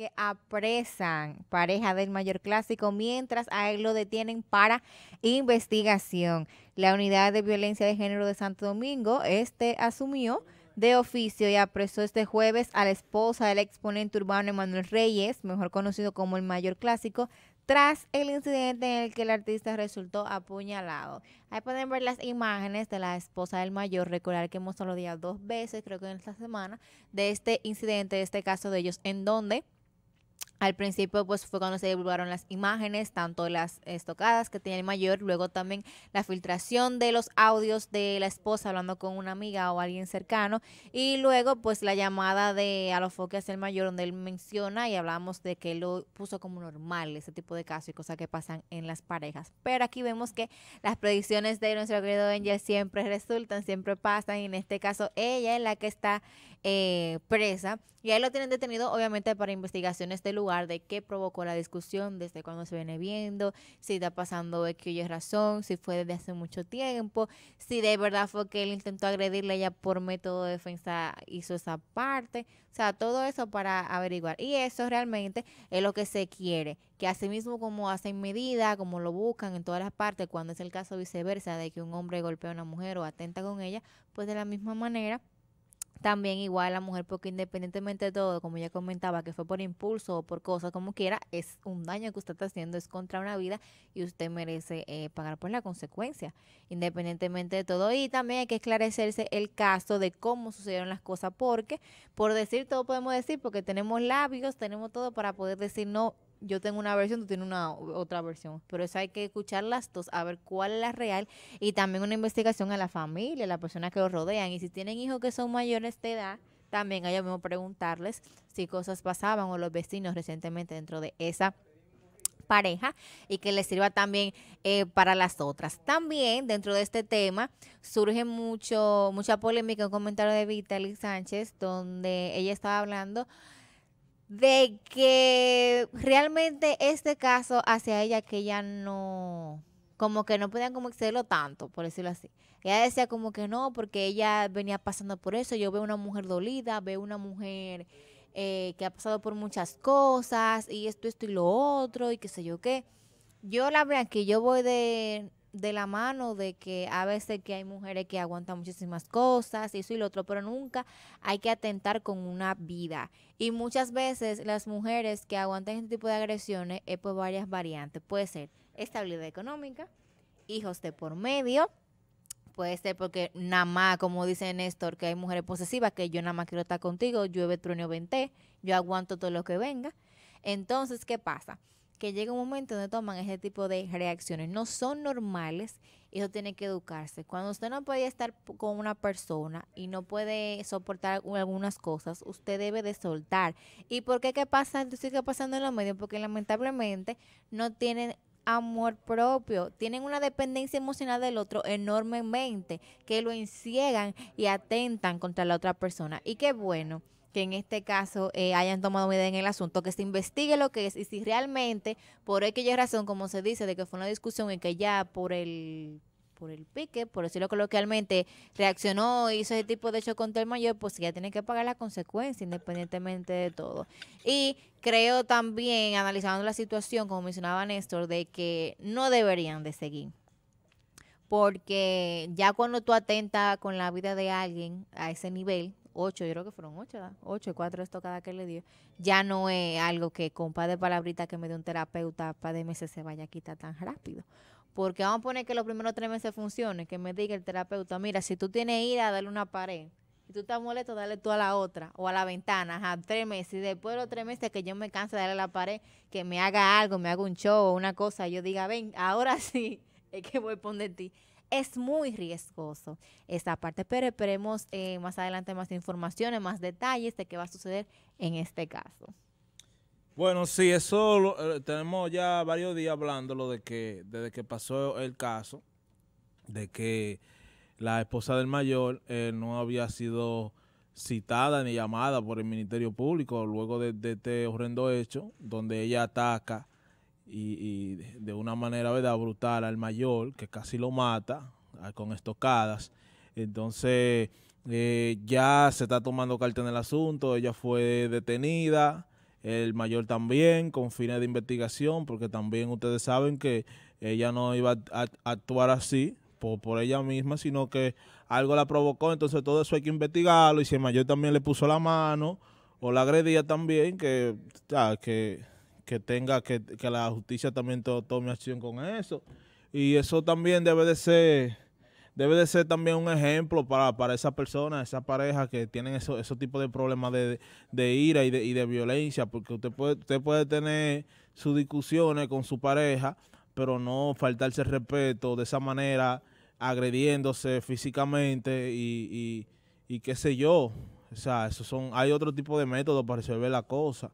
que apresan pareja del mayor clásico mientras a él lo detienen para investigación. La unidad de violencia de género de Santo Domingo, este asumió de oficio y apresó este jueves a la esposa del exponente urbano Emanuel Reyes, mejor conocido como el mayor clásico, tras el incidente en el que el artista resultó apuñalado. Ahí pueden ver las imágenes de la esposa del mayor. Recordar que hemos hablado dos veces, creo que en esta semana, de este incidente, de este caso de ellos, en donde al principio pues fue cuando se divulgaron las imágenes, tanto las estocadas que tenía el mayor, luego también la filtración de los audios de la esposa hablando con una amiga o alguien cercano y luego pues la llamada de los foques el mayor donde él menciona y hablamos de que lo puso como normal ese tipo de casos y cosas que pasan en las parejas. Pero aquí vemos que las predicciones de nuestro querido Angel siempre resultan, siempre pasan y en este caso ella es la que está eh, presa y ahí lo tienen detenido, obviamente, para investigaciones este del lugar, de qué provocó la discusión, desde cuándo se viene viendo, si está pasando de que oye razón, si fue desde hace mucho tiempo, si de verdad fue que él intentó agredirle ella por método de defensa, hizo esa parte. O sea, todo eso para averiguar. Y eso realmente es lo que se quiere, que así mismo como hacen medida, como lo buscan en todas las partes, cuando es el caso viceversa de que un hombre golpea a una mujer o atenta con ella, pues de la misma manera también igual la mujer, porque independientemente de todo, como ya comentaba, que fue por impulso o por cosas como quiera, es un daño que usted está haciendo, es contra una vida y usted merece eh, pagar por la consecuencia, independientemente de todo. Y también hay que esclarecerse el caso de cómo sucedieron las cosas, porque por decir todo podemos decir, porque tenemos labios, tenemos todo para poder decir no yo tengo una versión, tú tienes una otra versión. Pero eso hay que escuchar las dos, a ver cuál es la real y también una investigación a la familia, a las personas que los rodean. Y si tienen hijos que son mayores de edad, también hay mismo preguntarles si cosas pasaban o los vecinos recientemente dentro de esa pareja y que les sirva también eh, para las otras. También dentro de este tema surge mucho mucha polémica un comentario de Vitaly Sánchez donde ella estaba hablando de que realmente este caso hacia ella que ella no, como que no podían como excederlo tanto, por decirlo así. Ella decía como que no, porque ella venía pasando por eso. Yo veo una mujer dolida, veo una mujer eh, que ha pasado por muchas cosas y esto, esto y lo otro y qué sé yo qué. Yo la veo que yo voy de de la mano de que a veces que hay mujeres que aguantan muchísimas cosas, eso y lo otro, pero nunca hay que atentar con una vida. Y muchas veces las mujeres que aguantan este tipo de agresiones es por varias variantes. Puede ser estabilidad económica, hijos de por medio, puede ser porque nada más, como dice Néstor, que hay mujeres posesivas, que yo nada más quiero estar contigo, llueve, trueno, vente, yo aguanto todo lo que venga. Entonces, ¿qué pasa? que llega un momento donde toman ese tipo de reacciones. No son normales y eso tiene que educarse. Cuando usted no puede estar con una persona y no puede soportar algunas cosas, usted debe de soltar. ¿Y por qué qué pasa? Sigue pasando en los medios porque lamentablemente no tienen amor propio, tienen una dependencia emocional del otro enormemente, que lo enciegan y atentan contra la otra persona. Y qué bueno que en este caso eh, hayan tomado medida en el asunto, que se investigue lo que es y si realmente, por aquella razón, como se dice, de que fue una discusión y que ya por el por el pique, por decirlo coloquialmente, reaccionó, hizo ese tipo de hecho contra el mayor, pues ya tiene que pagar la consecuencia independientemente de todo. Y creo también, analizando la situación, como mencionaba Néstor, de que no deberían de seguir. Porque ya cuando tú atentas con la vida de alguien a ese nivel, ocho, yo creo que fueron ocho, ¿verdad? ocho, cuatro cada que le dio, ya no es algo que con par de palabritas que me dio un terapeuta para de meses se vaya a quitar tan rápido. Porque vamos a poner que los primeros tres meses funcione, que me diga el terapeuta, mira, si tú tienes ira, dale una pared. y tú estás molesto, dale tú a la otra o a la ventana, ajá, tres meses. Y después de los tres meses que yo me canse de darle la pared, que me haga algo, me haga un show o una cosa, yo diga, ven, ahora sí, es que voy a poner ti es muy riesgoso esa parte, pero esperemos eh, más adelante más informaciones, más detalles de qué va a suceder en este caso. Bueno, sí, eso lo, eh, tenemos ya varios días hablando de que desde que pasó el caso, de que la esposa del mayor eh, no había sido citada ni llamada por el Ministerio Público luego de, de este horrendo hecho, donde ella ataca y, de una manera ¿verdad? brutal al mayor, que casi lo mata ah, con estocadas. Entonces eh, ya se está tomando carta en el asunto, ella fue detenida, el mayor también, con fines de investigación, porque también ustedes saben que ella no iba a actuar así por, ella misma, sino que algo la provocó, entonces todo eso hay que investigarlo, y si el mayor también le puso la mano o la agredía también, que, ah, que que tenga que, que la justicia también tome acción con eso. Y eso también debe de ser debe de ser también un ejemplo para, para esas personas, esas parejas que tienen esos tipos de problemas de, ira y de, y de, violencia, porque usted puede, usted puede tener sus discusiones con su pareja, pero no faltarse respeto de esa manera, agrediéndose físicamente y, qué sé yo. O sea, eso son, hay otro tipo de métodos para resolver la cosa.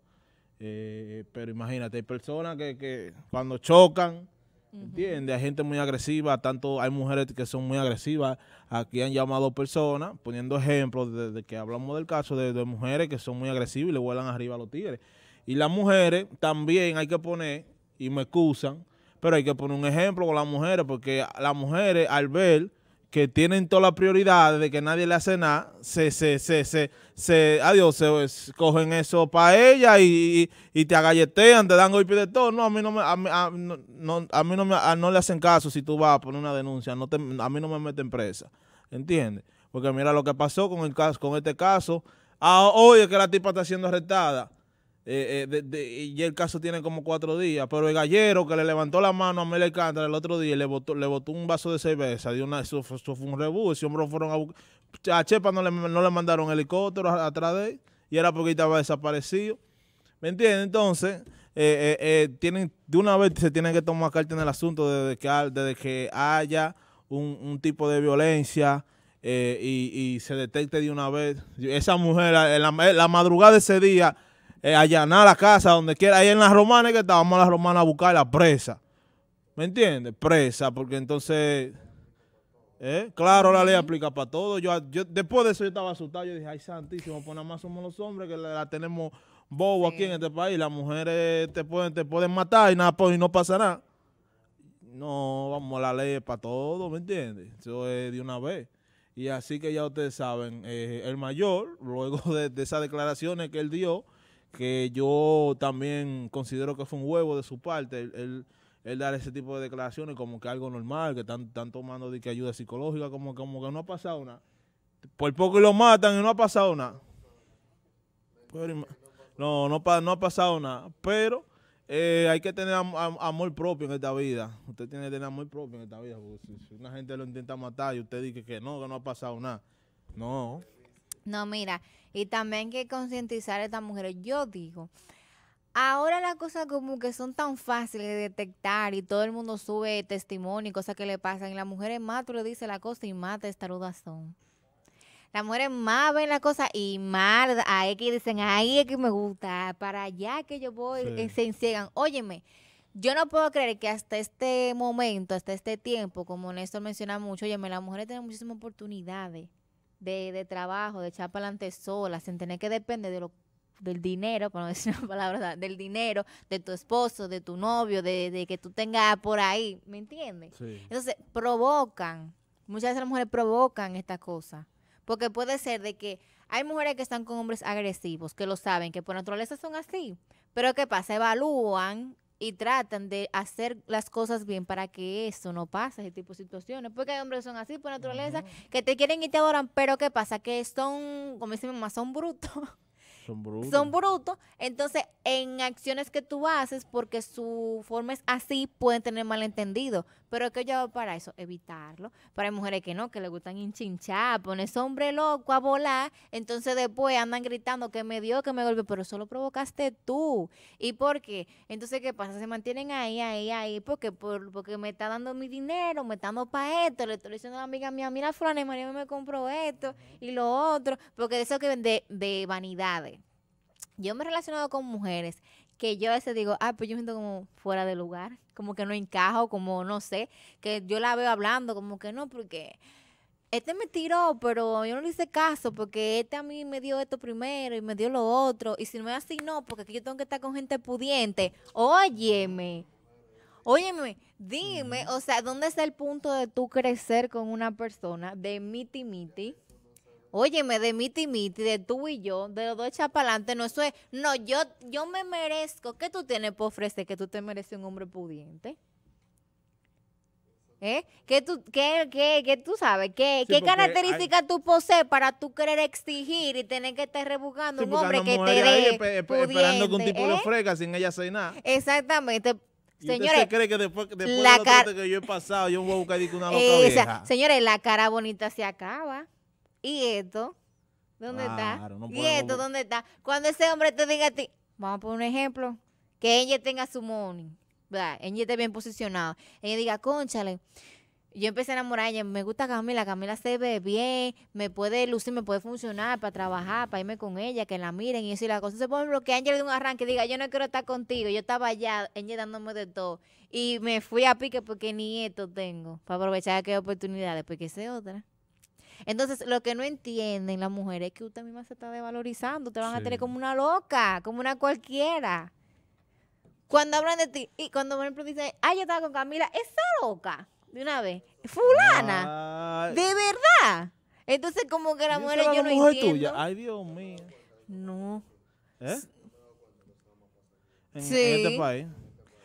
Eh, pero imagínate, hay personas que, que cuando chocan, Hay gente muy agresiva, tanto hay mujeres que son muy agresivas. Aquí han llamado personas, poniendo ejemplos desde que hablamos del caso de, de, mujeres que son muy agresivas y le vuelan arriba a los tigres. Y las mujeres también hay que poner, y me excusan, pero hay que poner un ejemplo con las mujeres, porque las mujeres al ver que tienen toda la prioridad de que nadie le hace nada, se, se, se, se, se adiós, se, cogen eso para ella y, te agalletean, te dan golpe de todo. No, a mí no me, a mí, a, no, a mí no, me, no le hacen caso si tú vas a poner una denuncia, no te, a mí no me meten presa, ¿entiendes? Porque mira lo que pasó con el caso, con este caso. Ah, oye, que la tipa está siendo arrestada. Eh, eh y el caso tiene como cuatro días, pero el gallero que le levantó la mano a Mel el otro día le botó, le botó un vaso de cerveza, dio eso, fue un rebú, ese hombre fueron a a Chepa no le, no le mandaron helicóptero atrás de él, y era porque estaba desaparecido, ¿me entiendes? Entonces, eh, eh, tienen, de una vez se tiene que tomar carta en el asunto desde que, desde que haya un, tipo de violencia, y, se detecte de una vez, esa mujer, la madrugada de ese día, eh, allanar la casa, donde quiera. Ahí en las romanas que estábamos las romanas a buscar la presa. ¿Me entiendes? Presa, porque entonces... ¿eh? Claro, la ley aplica para todo. Yo, después de eso yo estaba asustado. Yo dije, ay, santísimo, pues nada más somos los hombres que la, tenemos bobo aquí en este país. Las mujeres te pueden, te pueden matar y, nada, pues, y no pasa nada. No, vamos, la ley es para todo, ¿me entiendes? Eso es de una vez. Y así que ya ustedes saben, eh, el mayor, luego de esas declaraciones que él dio, que yo también considero que fue un huevo de su parte el, dar ese tipo de declaraciones como que algo normal, que están, tomando de que ayuda psicológica, como, como que no ha pasado nada. Por poco lo matan y no ha pasado nada. no no, no, no ha pasado nada. Pero eh, hay que tener amor propio en esta vida. Usted tiene que tener amor propio en esta vida. si una gente lo intenta matar y usted dice que no, que no ha pasado nada. No. No, mira, y también hay que concientizar a estas mujeres. Yo digo, ahora las cosas como que son tan fáciles de detectar y todo el mundo sube testimonio y cosas que le pasan. Y las mujeres más tú le dices la cosa y mata esta son. Las mujeres más ven la cosa y más ahí que dicen, ahí es que me gusta, para allá que yo voy, se enciegan. Óyeme, yo no puedo creer que hasta este momento, hasta este tiempo, como Néstor menciona mucho, óyeme, las mujeres tienen muchísimas oportunidades de, trabajo, de echar para adelante sola, sin tener que depender de lo del dinero, para no decir una palabra, del dinero, de tu esposo, de tu novio, de, que tú tengas por ahí, ¿me entiendes? Entonces, provocan, muchas veces las mujeres provocan esta cosa, porque puede ser de que hay mujeres que están con hombres agresivos, que lo saben, que por naturaleza son así, pero ¿qué pasa? Evalúan y tratan de hacer las cosas bien para que eso no pase, ese tipo de situaciones. Porque hay hombres que son así por naturaleza, que te quieren y te adoran, pero ¿qué pasa? Que son, como dice mi mamá, son brutos. Son brutos. Son brutos. Entonces, en acciones que tú haces, porque su forma es así, pueden tener malentendido. Pero que yo para eso? Evitarlo. Para mujeres que no, que le gustan hinchinchar, ponerse hombre loco a volar. Entonces, después andan gritando que me dio, que me golpeó, pero eso provocaste tú. ¿Y por qué? Entonces, ¿qué pasa? Se mantienen ahí, ahí, ahí, porque, por, porque me está dando mi dinero, me está dando para esto. Le estoy diciendo a la amiga mía, mira, Fran y María me compró esto y lo otro. Porque eso que vende de vanidades yo me he relacionado con mujeres que yo a veces digo, ah, pues yo me siento como fuera de lugar, como que no encajo, como no sé, que yo la veo hablando, como que no, porque este me tiró, pero yo no le hice caso, porque este a mí me dio esto primero y me dio lo otro, y si no es así, no, porque aquí yo tengo que estar con gente pudiente. Óyeme, óyeme, dime, o sea, ¿dónde está el punto de tú crecer con una persona de miti-miti? Óyeme, de miti miti, de tú y yo, de los dos adelante, no eso es. No, yo, yo me merezco. ¿Qué tú tienes por ofrecer? Que tú te mereces un hombre pudiente. ¿Eh? ¿Qué tú, qué, qué, tú sabes? ¿Qué, ¿qué características tú posees para tú querer exigir y tener que estar rebuscando un hombre que te dé Esperando que un tipo le ¿eh? ofrezca sin ella hacer nada. Exactamente. señores, usted cree que después, después la de que yo he pasado, yo voy a buscar una loca vieja? Señores, la cara bonita se acaba. ¿y esto? ¿Dónde está? ¿Y esto dónde está? Cuando ese hombre te diga a ti, vamos a poner un ejemplo, que ella tenga su money, ¿verdad? Ella esté bien posicionada. Ella diga, conchale, yo empecé a enamorar a ella, me gusta Camila, Camila se ve bien, me puede lucir, me puede funcionar para trabajar, para irme con ella, que la miren y eso y la cosa. Se pone bloquear, le de un arranque, y diga, yo no quiero estar contigo, yo estaba allá, ella dándome de todo. Y me fui a pique porque ni esto tengo, para aprovechar aquellas oportunidades, porque es otra. Entonces, lo que no entienden las mujeres es que usted misma se está devalorizando. Te van a tener como una loca, como una cualquiera. Cuando hablan de ti, y cuando por ejemplo dicen, ay yo estaba con Camila, esa loca, de una vez, fulana, de verdad. Entonces, como que la mujer yo no mujer entiendo. Tuya. Ay, Dios mío. No. ¿Eh? sí. en este país.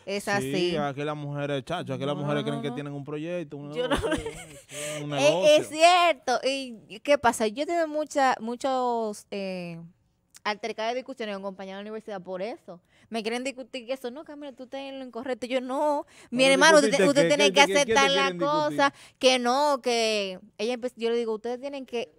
Es así. aquí las mujeres, chacho, aquí las mujeres creen que tienen un proyecto, un negocio, Es, cierto. ¿Y qué pasa? Yo he tenido muchos eh, altercados de discusiones con compañeros de la universidad por eso. Me quieren discutir que eso, no, Camila, tú estás en lo incorrecto. Yo no, mi hermano, usted, tienen que, aceptar la cosa que no, que ella yo le digo, ustedes tienen que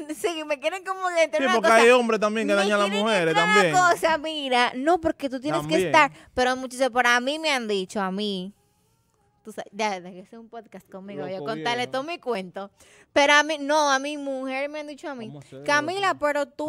Sí, me quieren como de tener Sí, porque hay hombres también que a las mujeres también. cosa, mira, no, porque tú tienes que estar. Pero muchachos, para mí me han dicho, a mí. Tú sabes, ya, que un podcast conmigo, yo contarle todo mi cuento. Pero a mí, no, a mi mujer me han dicho a mí, Camila, pero tú,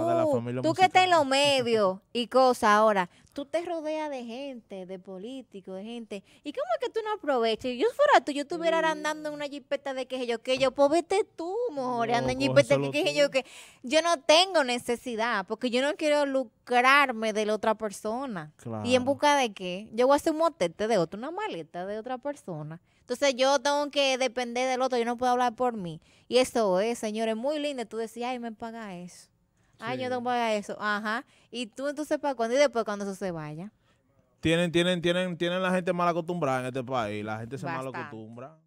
tú que estás en los medios y cosas ahora, tú te rodeas de gente, de políticos, de gente. ¿Y cómo es que tú no aprovechas? Yo fuera tú, yo estuviera andando en una jipeta de que yo que yo, pues vete tú, mejor, anda en pues, jipeta de que yo que. Yo no tengo necesidad, porque yo no quiero lucrarme de la otra persona. ¿Y en busca de qué? Yo voy a hacer un motete de otro, una maleta de otra persona. Entonces yo tengo que depender del otro, yo no puedo hablar por mí. Y eso es, señores, muy lindo. Tú decías, ay, me paga eso. Ah, yo no voy a eso. Ajá. Y tú entonces para cuándo y después cuando eso se vaya. Tienen, tienen, tienen, tienen la gente mal acostumbrada en este país. La gente se mal acostumbra.